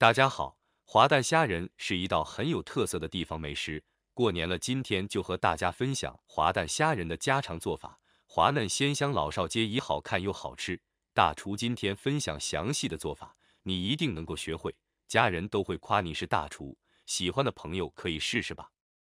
大家好，滑蛋虾仁是一道很有特色的地方美食。过年了，今天就和大家分享滑蛋虾仁的家常做法，滑嫩鲜香，老少皆宜，好看又好吃。大厨今天分享详细的做法，你一定能够学会，家人都会夸你是大厨。喜欢的朋友可以试试吧。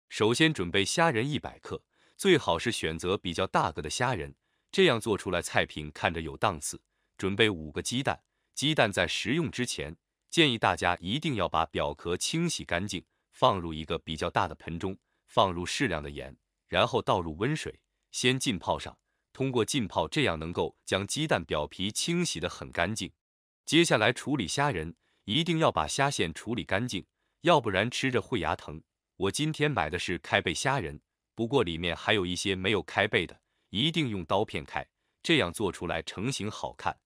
首先准备虾仁一百克，最好是选择比较大个的虾仁，这样做出来菜品看着有档次。准备五个鸡蛋，鸡蛋在食用之前。建议大家一定要把表壳清洗干净，放入一个比较大的盆中，放入适量的盐，然后倒入温水，先浸泡上。通过浸泡，这样能够将鸡蛋表皮清洗得很干净。接下来处理虾仁，一定要把虾线处理干净，要不然吃着会牙疼。我今天买的是开背虾仁，不过里面还有一些没有开背的，一定用刀片开，这样做出来成型好看，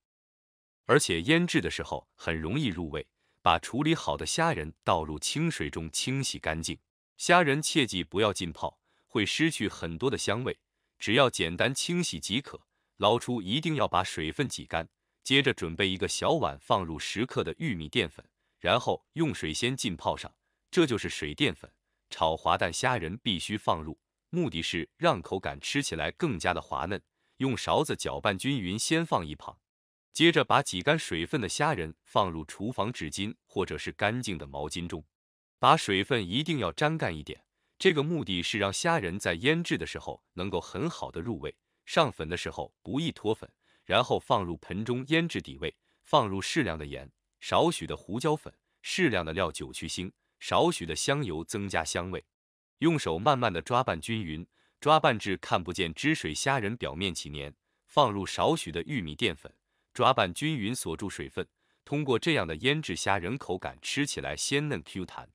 而且腌制的时候很容易入味。把处理好的虾仁倒入清水中清洗干净，虾仁切记不要浸泡，会失去很多的香味，只要简单清洗即可。捞出一定要把水分挤干。接着准备一个小碗，放入十克的玉米淀粉，然后用水先浸泡上，这就是水淀粉。炒滑蛋虾仁必须放入，目的是让口感吃起来更加的滑嫩。用勺子搅拌均匀，先放一旁。接着把挤干水分的虾仁放入厨房纸巾或者是干净的毛巾中，把水分一定要沾干一点。这个目的是让虾仁在腌制的时候能够很好的入味，上粉的时候不易脱粉。然后放入盆中腌制底味，放入适量的盐、少许的胡椒粉、适量的料酒去腥、少许的香油增加香味，用手慢慢的抓拌均匀，抓拌至看不见汁水，虾仁表面起粘。放入少许的玉米淀粉。抓拌均匀，锁住水分。通过这样的腌制虾仁，口感吃起来鲜嫩 Q 弹。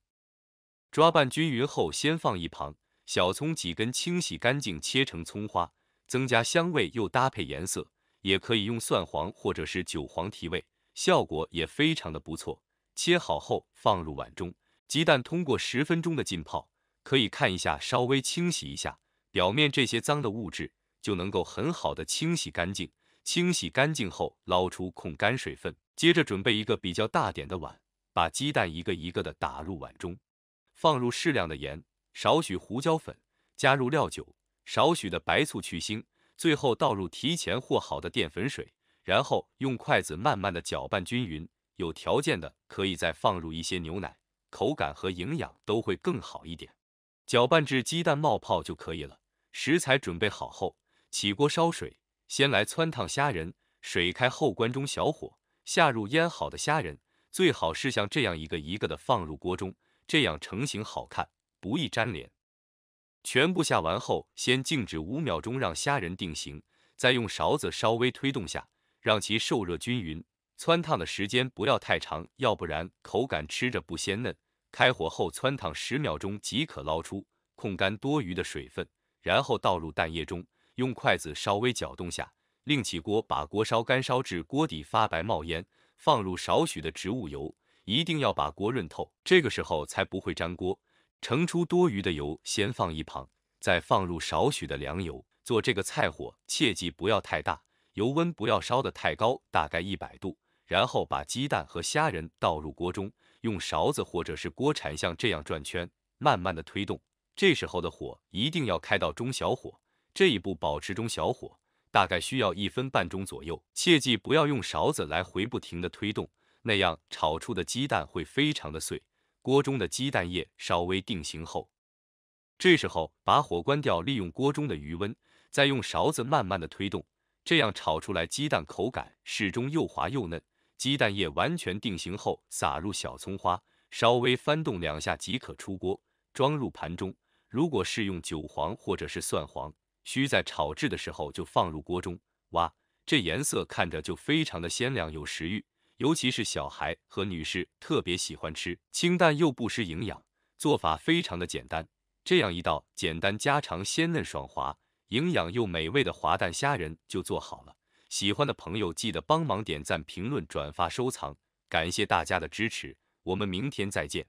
抓拌均匀后，先放一旁。小葱几根清洗干净，切成葱花，增加香味又搭配颜色。也可以用蒜黄或者是韭黄提味，效果也非常的不错。切好后放入碗中。鸡蛋通过十分钟的浸泡，可以看一下，稍微清洗一下，表面这些脏的物质就能够很好的清洗干净。清洗干净后，捞出控干水分。接着准备一个比较大点的碗，把鸡蛋一个一个的打入碗中，放入适量的盐、少许胡椒粉，加入料酒、少许的白醋去腥，最后倒入提前和好的淀粉水，然后用筷子慢慢的搅拌均匀。有条件的可以再放入一些牛奶，口感和营养都会更好一点。搅拌至鸡蛋冒泡就可以了。食材准备好后，起锅烧水。先来汆烫虾仁，水开后关中小火，下入腌好的虾仁，最好是像这样一个一个的放入锅中，这样成型好看，不易粘连。全部下完后，先静止五秒钟，让虾仁定型，再用勺子稍微推动下，让其受热均匀。汆烫的时间不要太长，要不然口感吃着不鲜嫩。开火后汆烫十秒钟即可捞出，控干多余的水分，然后倒入蛋液中。用筷子稍微搅动下，另起锅，把锅烧干，烧至锅底发白冒烟，放入少许的植物油，一定要把锅润透，这个时候才不会粘锅。盛出多余的油，先放一旁，再放入少许的凉油。做这个菜火切记不要太大，油温不要烧得太高，大概一百度。然后把鸡蛋和虾仁倒入锅中，用勺子或者是锅铲像这样转圈，慢慢的推动。这时候的火一定要开到中小火。这一步保持中小火，大概需要一分半钟左右，切记不要用勺子来回不停的推动，那样炒出的鸡蛋会非常的碎。锅中的鸡蛋液稍微定型后，这时候把火关掉，利用锅中的余温，再用勺子慢慢的推动，这样炒出来鸡蛋口感始终又滑又嫩。鸡蛋液完全定型后，撒入小葱花，稍微翻动两下即可出锅，装入盘中。如果是用韭黄或者是蒜黄，需在炒制的时候就放入锅中。哇，这颜色看着就非常的鲜亮，有食欲，尤其是小孩和女士特别喜欢吃，清淡又不失营养，做法非常的简单。这样一道简单家常、鲜嫩爽滑、营养又美味的滑蛋虾仁就做好了。喜欢的朋友记得帮忙点赞、评论、转发、收藏，感谢大家的支持，我们明天再见。